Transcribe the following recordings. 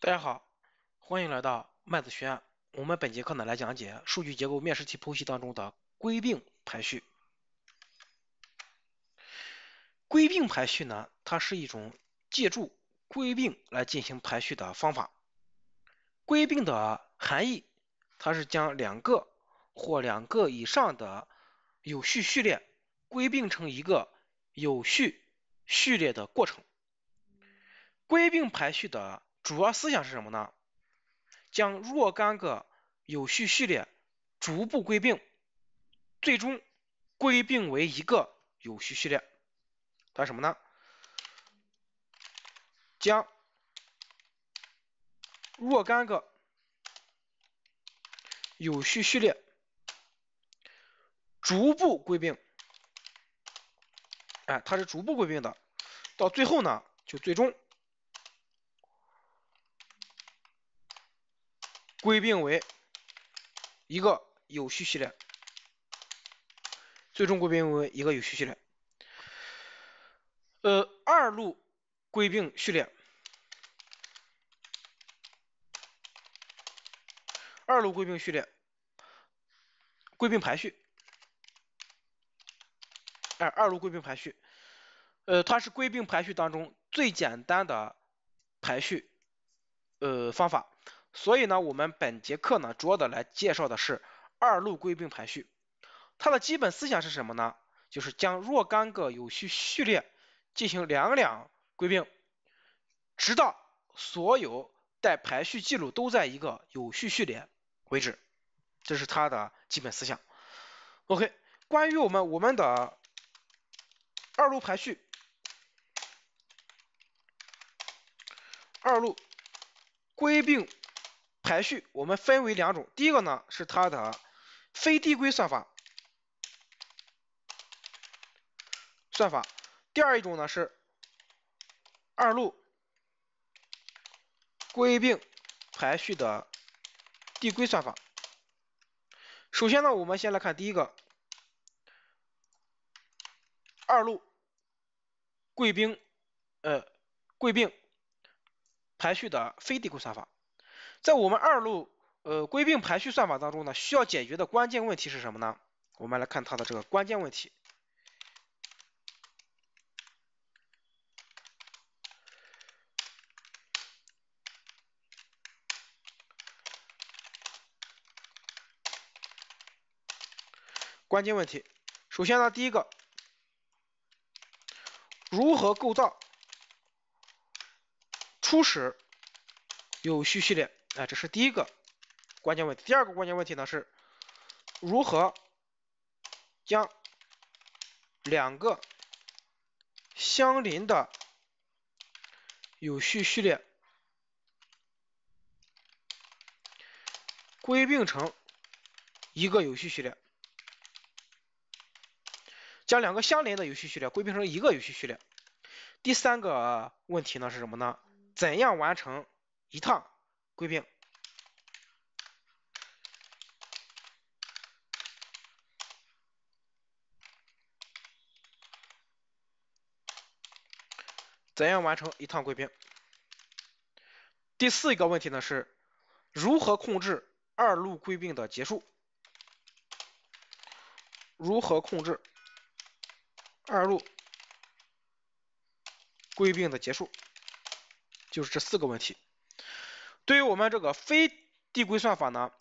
大家好，欢迎来到麦子学院。我们本节课呢来讲解数据结构面试题剖析当中的归并排序。归并排序呢，它是一种借助归并来进行排序的方法。归并的含义，它是将两个或两个以上的有序序列归并成一个有序序列的过程。归并排序的主要思想是什么呢？将若干个有序序列逐步归并，最终归并为一个有序序列。它什么呢？将若干个有序序列逐步归并。哎，它是逐步归并的，到最后呢，就最终。归并为一个有序序列，最终归并为一个有序序列。呃，二路归并序列，二路归并序列，归并排序，哎，二路归并排序，呃，它是归并排序当中最简单的排序呃方法。所以呢，我们本节课呢主要的来介绍的是二路归并排序，它的基本思想是什么呢？就是将若干个有序序列进行两两归并，直到所有待排序记录都在一个有序序列为止，这是它的基本思想。OK，关于我们我们的二路排序，二路归并。排序我们分为两种，第一个呢是它的非递归算法，算法，第二一种呢是二路归并排序的递归算法。首先呢，我们先来看第一个二路贵宾呃贵并排序的非递归算法。在我们二路呃归并排序算法当中呢，需要解决的关键问题是什么呢？我们来看它的这个关键问题。关键问题，首先呢，第一个，如何构造初始有序序列？啊，这是第一个关键问题。第二个关键问题呢是，如何将两个相邻的有序序列归并成一个有序序列？将两个相邻的有序序列归并成一个有序序列。第三个问题呢是什么呢？怎样完成一趟？归并。怎样完成一趟归并？第四一个问题呢，是如何控制二路归并的结束？如何控制二路归并的结束？就是这四个问题。对于我们这个非递归算法呢，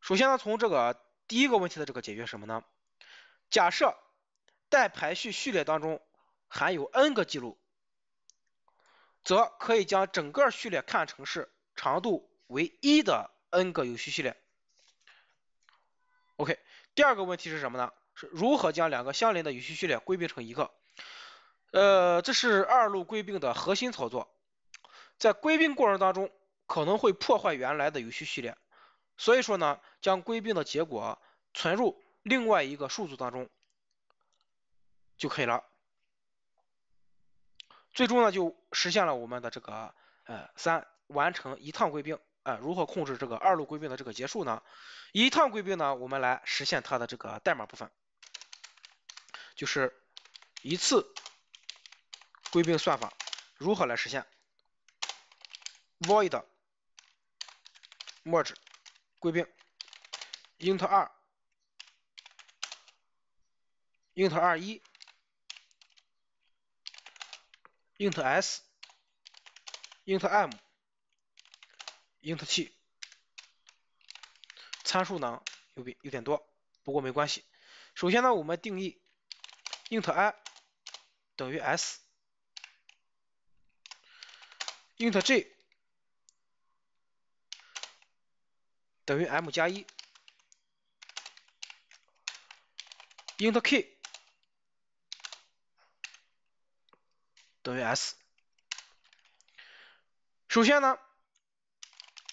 首先呢，从这个第一个问题的这个解决什么呢？假设待排序序列当中含有 n 个记录，则可以将整个序列看成是长度为一的 n 个有序序列。OK，第二个问题是什么呢？是如何将两个相邻的有序序列归并成一个？呃，这是二路归并的核心操作。在归并过程当中，可能会破坏原来的有序序列，所以说呢，将归并的结果存入另外一个数组当中就可以了。最终呢，就实现了我们的这个呃三完成一趟归并啊，如何控制这个二路归并的这个结束呢？一趟归并呢，我们来实现它的这个代码部分，就是一次归并算法如何来实现？void merge(int r, int r1, int s, int m, int t) 参数呢有比有点多，不过没关系。首先呢，我们定义 int i 等于 s，int j。等于 m 加一，int k 等于 s。首先呢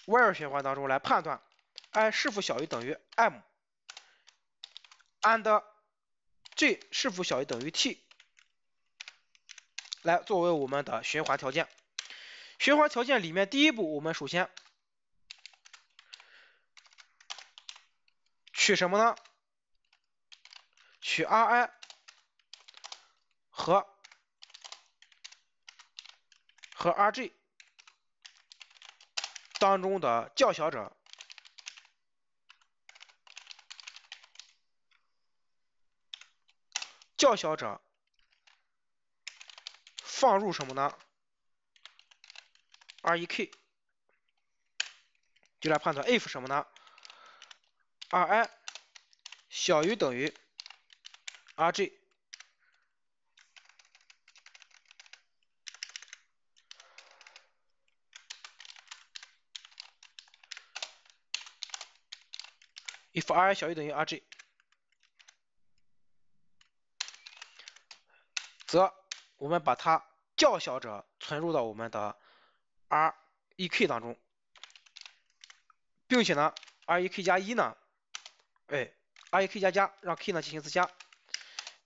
，while 循环当中来判断 i 是否小于等于 m，and j 是否小于等于 t，来作为我们的循环条件。循环条件里面第一步，我们首先。取什么呢？取 Ri 和和 Rj 当中的较小者，较小者放入什么呢？R1k 就来判断 if 什么呢？r i 小于等于 r g i f r i 小于等于 r g，则我们把它较小者存入到我们的 r e k 当中，并且呢 r e k 加一呢。哎 r 1 k 加加让 k 呢进行自加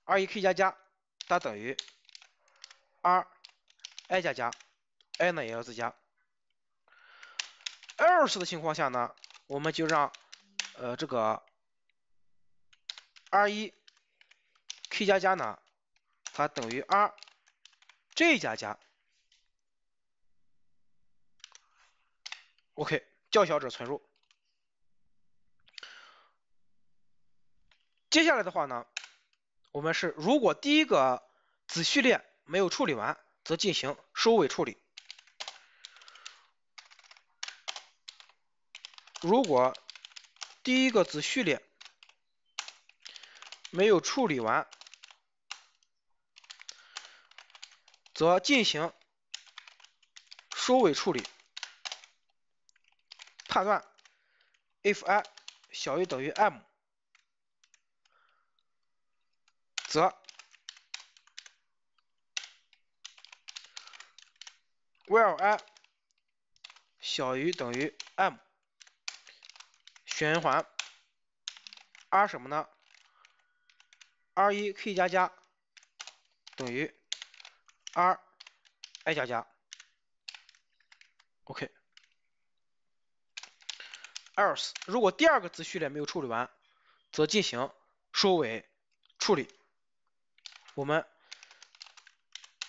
，r1k 加加它等于 r i 加加 i 呢也要自加，else 的情况下呢，我们就让呃这个 r1k 加加呢它等于 r j 加加，OK 较小者存入。接下来的话呢，我们是如果第一个子序列没有处理完，则进行收尾处理。如果第一个子序列没有处理完，则进行收尾处理。判断 if i 小于等于 m。则 while i 小于等于 m，循环 r 什么呢？r 一 k 加加等于 r i 加加。OK。else 如果第二个子序列没有处理完，则进行收尾处理。我们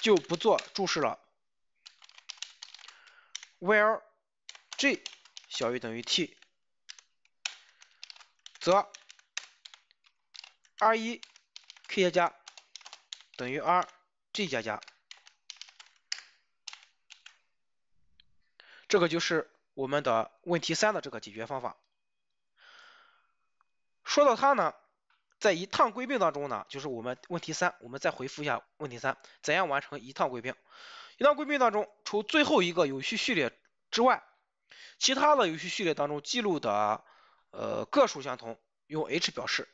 就不做注释了。Where g 小于等于 t，则 r1 k 加加等于 r g 加加。这个就是我们的问题三的这个解决方法。说到它呢。在一趟归并当中呢，就是我们问题三，我们再回复一下问题三，怎样完成一趟归并？一趟归并当中，除最后一个有序序列之外，其他的有序序列当中记录的呃个数相同，用 h 表示。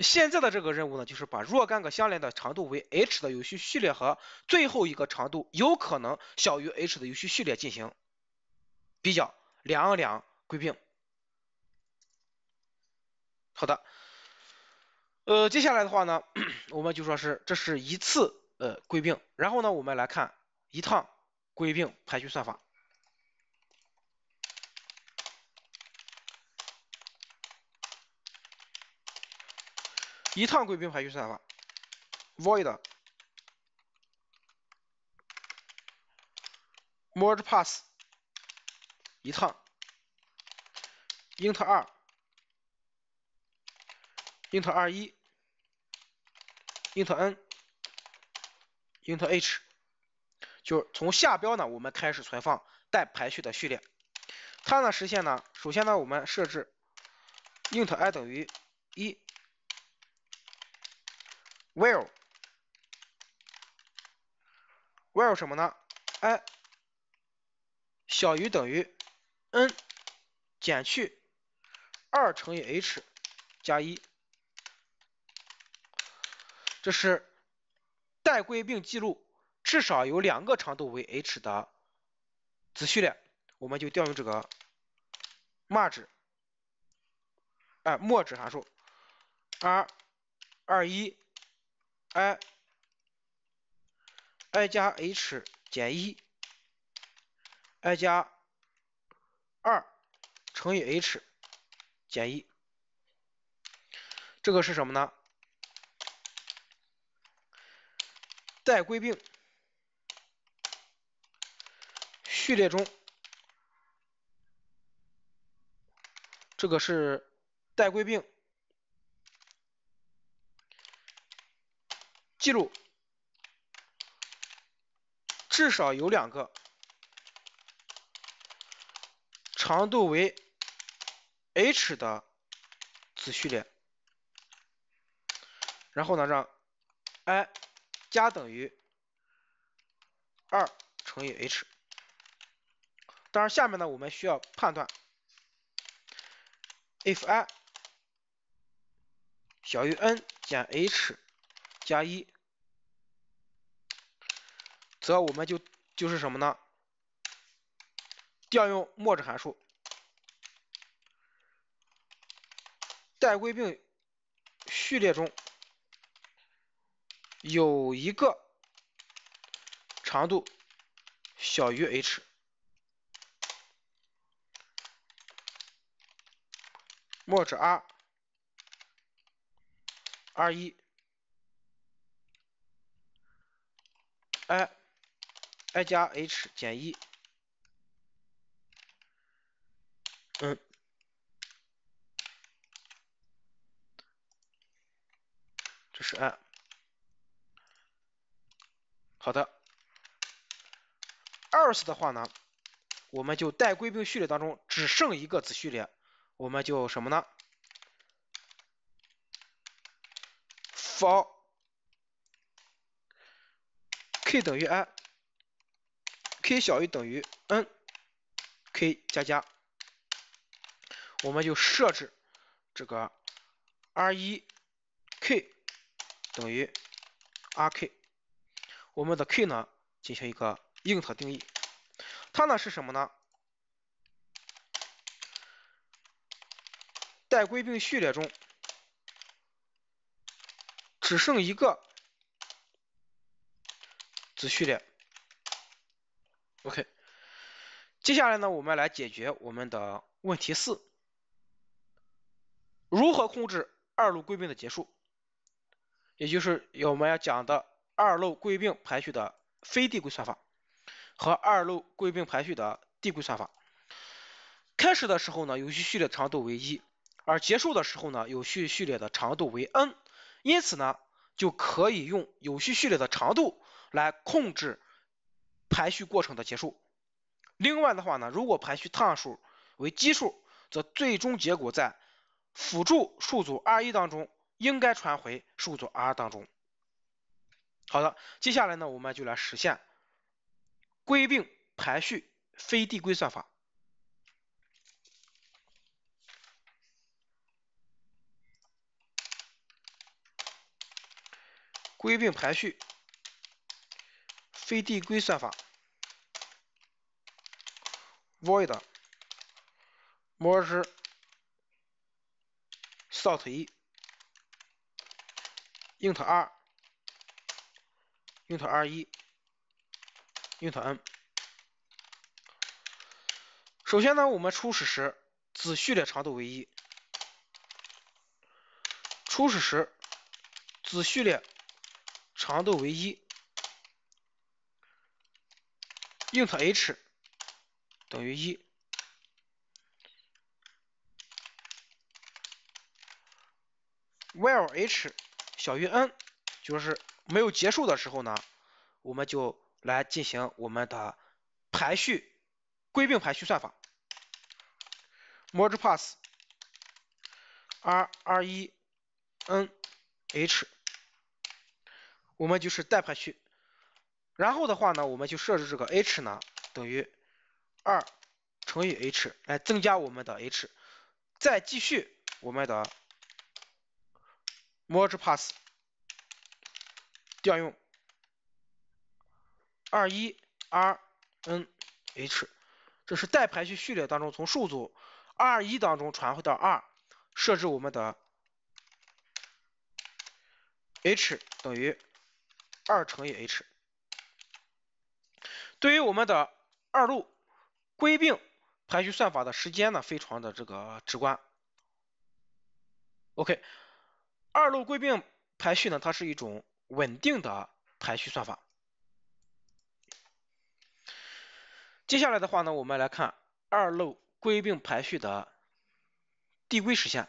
现在的这个任务呢，就是把若干个相连的长度为 h 的有序序列和最后一个长度有可能小于 h 的有序序列进行比较，两两归并。好的。呃，接下来的话呢，我们就说是这是一次呃归并，然后呢，我们来看一趟归并排序算法，一趟归并排序算法，void merge pass 一趟 int r int r1，int n，int h，就是从下标呢，我们开始存放待排序的序列。它呢，实现呢，首先呢，我们设置 int i 等于一，while while 什么呢？i 小于等于 n 减去二乘以 h 加一。这是带归并记录至少有两个长度为 h 的子序列，我们就调用这个 merge，哎，merge 函数，r 二一 i，i 加 h 减一，i 加二乘以 h 减一，这个是什么呢？带规定序列中，这个是带规定记录至少有两个长度为 h 的子序列，然后呢让 i 加等于二乘以 h，当然下面呢我们需要判断，if i 小于 n 减 h 加一，则我们就就是什么呢？调用末值函数，待归并序列中。有一个长度小于 h m 者 r r r 一 i i 加 h 减一，嗯，这是 i。好的，二次的话呢，我们就待归并序列当中只剩一个子序列，我们就什么呢？for k 等于 i，k 小于等于 n，k 加加，我们就设置这个 r1k 等于 rk。我们的 k 呢，进行一个 int 定义，它呢是什么呢？待归并序列中只剩一个子序列。OK，接下来呢，我们来解决我们的问题四，如何控制二路归并的结束，也就是我们要讲的。二路归并排序的非递归算法和二路归并排序的递归算法。开始的时候呢，有序序列长度为一，而结束的时候呢，有序序列的长度为 n。因此呢，就可以用有序序列的长度来控制排序过程的结束。另外的话呢，如果排序趟数为奇数，则最终结果在辅助数组 r1 当中应该传回数组 r 当中。好的，接下来呢，我们就来实现归并排序非递归算法。归并排序非递归算法，void merge s o r t 一 int 二。int r1，int n。首先呢，我们初始时子序列长度为一，初始时子序列长度为一，int h 等于一，while h 小于 n 就是。没有结束的时候呢，我们就来进行我们的排序归并排序算法，merge pass r r 一 n h，我们就是待排序，然后的话呢，我们就设置这个 h 呢等于二乘以 h，来增加我们的 h，再继续我们的 merge pass。调用二一 rnh，这是待排序序列当中从数组二一当中传回到二，设置我们的 h 等于二乘以 h。对于我们的二路归并排序算法的时间呢，非常的这个直观。OK，二路归并排序呢，它是一种。稳定的排序算法。接下来的话呢，我们来看二路归并排序的递归实现。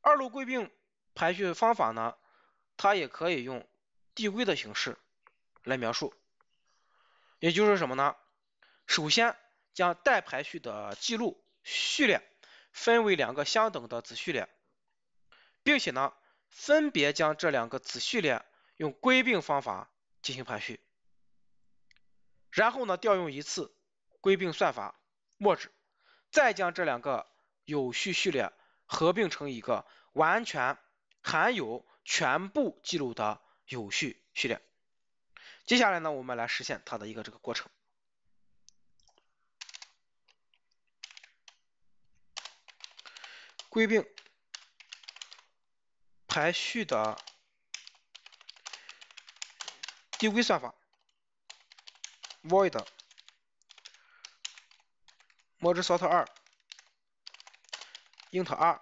二路归并排序方法呢，它也可以用递归的形式来描述，也就是什么呢？首先将待排序的记录序列分为两个相等的子序列，并且呢。分别将这两个子序列用归并方法进行排序，然后呢调用一次归并算法末置，再将这两个有序序列合并成一个完全含有全部记录的有序序列。接下来呢，我们来实现它的一个这个过程。归并。排序的递归算法。void mergeSort2(int r,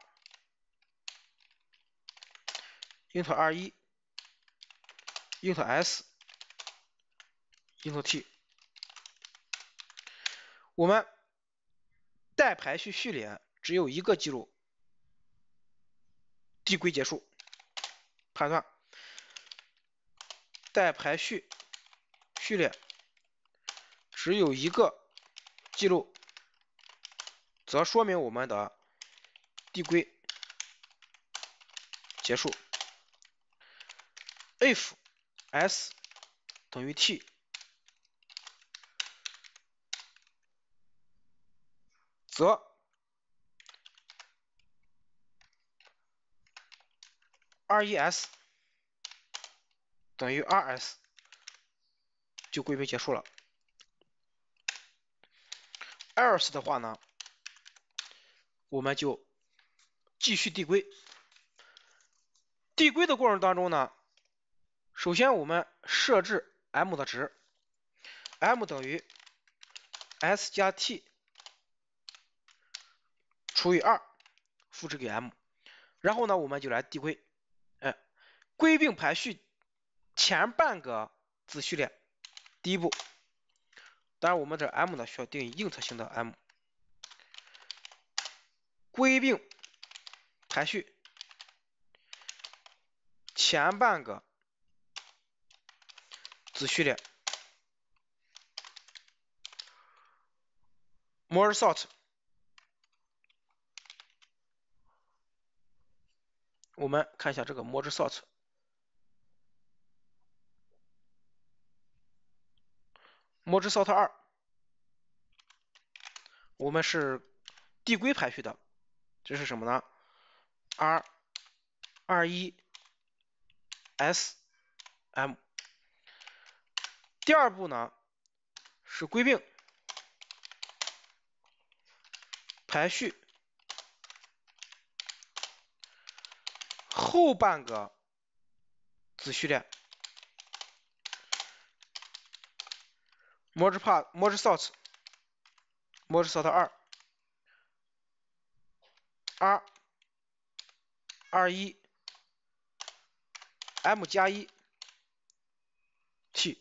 int r1, int s, int t)。我们待排序序列只有一个记录，递归结束。判断，待排序序列只有一个记录，则说明我们的递归结束。if s 等于 t，则 r 一 s 等于 R S 就归为结束了。Else 的话呢，我们就继续递归。递归的过程当中呢，首先我们设置 M 的值，M 等于 S 加 T 除以二，复制给 M。然后呢，我们就来递归。归并排序前半个子序列，第一步，当然我们这 m 呢需要定义 int 型的 m。归并排序前半个子序列，merge sort，我们看一下这个 merge sort。冒泡 sort 二，我们是递归排序的，这是什么呢？r，r 一，s，m。第二步呢是归并排序后半个子序列。Merge Part Merge Sort Merge Sort 二 r r 一 m 加一 t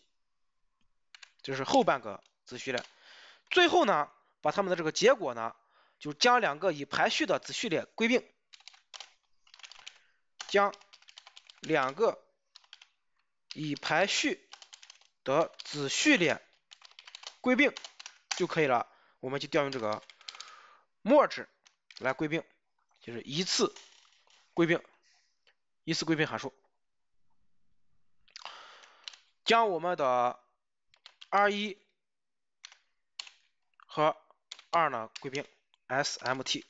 就是后半个子序列。最后呢，把它们的这个结果呢，就将两个已排序的子序列归并，将两个已排序的子序列。归并就可以了，我们就调用这个 merge 来归并，就是一次归并，一次归并函数，将我们的 r 一和二呢归并 s m t。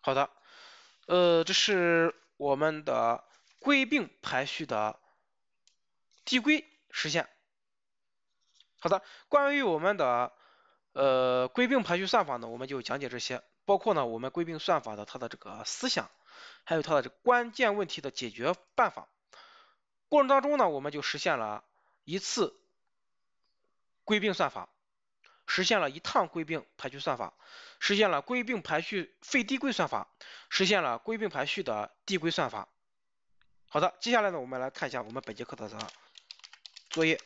好的，呃，这是我们的归并排序的递归实现。好的，关于我们的呃归并排序算法呢，我们就讲解这些，包括呢我们归并算法的它的这个思想，还有它的这关键问题的解决办法。过程当中呢，我们就实现了一次归并算法，实现了一趟归并排序算法，实现了归并排序费递归算法，实现了归并排序的递归算法。好的，接下来呢，我们来看一下我们本节课的作业。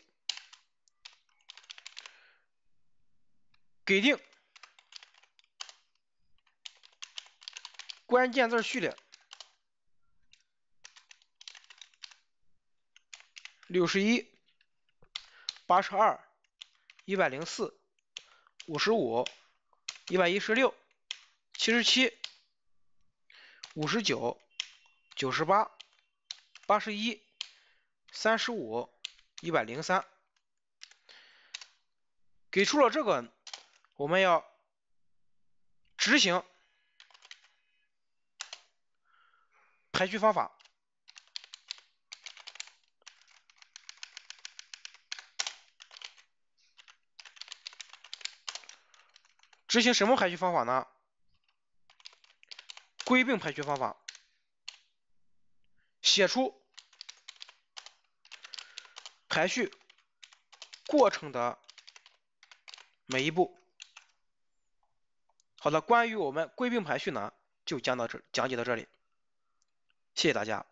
给定关键字序列：六十一、八十二、一百零四、五十五、一百一十六、七十七、五十九、九十八、八十一、三十五、一百零三。给出了这个。我们要执行排序方法，执行什么排序方法呢？归并排序方法，写出排序过程的每一步。好的，关于我们归并排序呢，就讲到这，讲解到这里，谢谢大家。